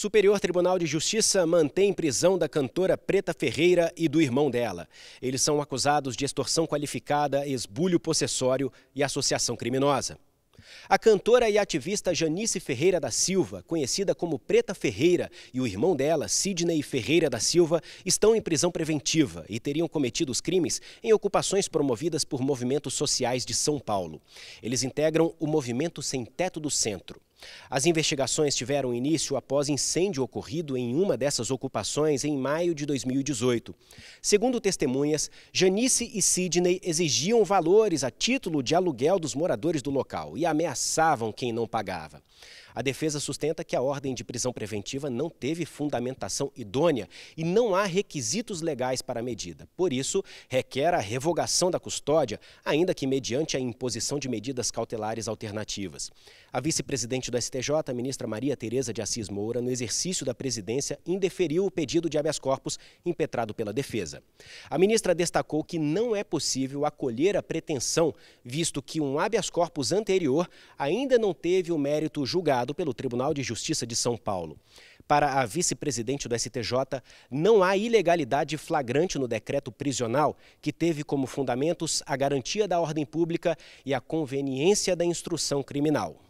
Superior Tribunal de Justiça mantém prisão da cantora Preta Ferreira e do irmão dela. Eles são acusados de extorsão qualificada, esbulho possessório e associação criminosa. A cantora e ativista Janice Ferreira da Silva, conhecida como Preta Ferreira, e o irmão dela, Sidney Ferreira da Silva, estão em prisão preventiva e teriam cometido os crimes em ocupações promovidas por movimentos sociais de São Paulo. Eles integram o Movimento Sem Teto do Centro. As investigações tiveram início após incêndio ocorrido em uma dessas ocupações em maio de 2018. Segundo testemunhas, Janice e Sidney exigiam valores a título de aluguel dos moradores do local e ameaçavam quem não pagava. A defesa sustenta que a ordem de prisão preventiva não teve fundamentação idônea e não há requisitos legais para a medida. Por isso, requer a revogação da custódia, ainda que mediante a imposição de medidas cautelares alternativas. A vice-presidente do STJ, a ministra Maria Tereza de Assis Moura, no exercício da presidência, indeferiu o pedido de habeas corpus impetrado pela defesa. A ministra destacou que não é possível acolher a pretensão, visto que um habeas corpus anterior ainda não teve o mérito julgado julgado pelo Tribunal de Justiça de São Paulo. Para a vice-presidente do STJ, não há ilegalidade flagrante no decreto prisional, que teve como fundamentos a garantia da ordem pública e a conveniência da instrução criminal.